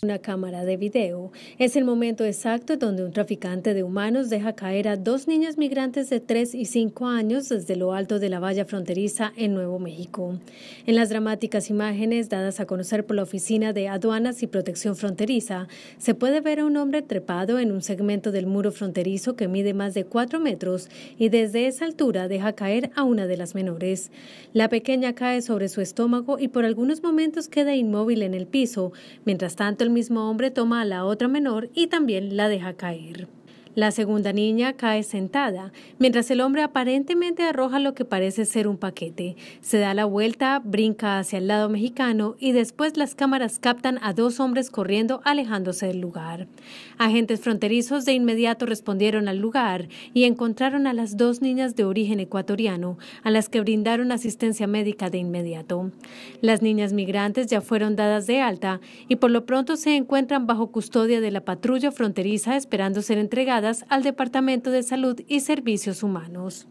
Una cámara de video es el momento exacto donde un traficante de humanos deja caer a dos niñas migrantes de 3 y 5 años desde lo alto de la valla fronteriza en Nuevo México. En las dramáticas imágenes dadas a conocer por la Oficina de Aduanas y Protección Fronteriza, se puede ver a un hombre trepado en un segmento del muro fronterizo que mide más de 4 metros y desde esa altura deja caer a una de las menores. La pequeña cae sobre su estómago y por algunos momentos queda inmóvil en el piso, mientras tanto tanto el mismo hombre toma a la otra menor y también la deja caer. La segunda niña cae sentada, mientras el hombre aparentemente arroja lo que parece ser un paquete. Se da la vuelta, brinca hacia el lado mexicano y después las cámaras captan a dos hombres corriendo alejándose del lugar. Agentes fronterizos de inmediato respondieron al lugar y encontraron a las dos niñas de origen ecuatoriano, a las que brindaron asistencia médica de inmediato. Las niñas migrantes ya fueron dadas de alta y por lo pronto se encuentran bajo custodia de la patrulla fronteriza esperando ser entregadas al Departamento de Salud y Servicios Humanos.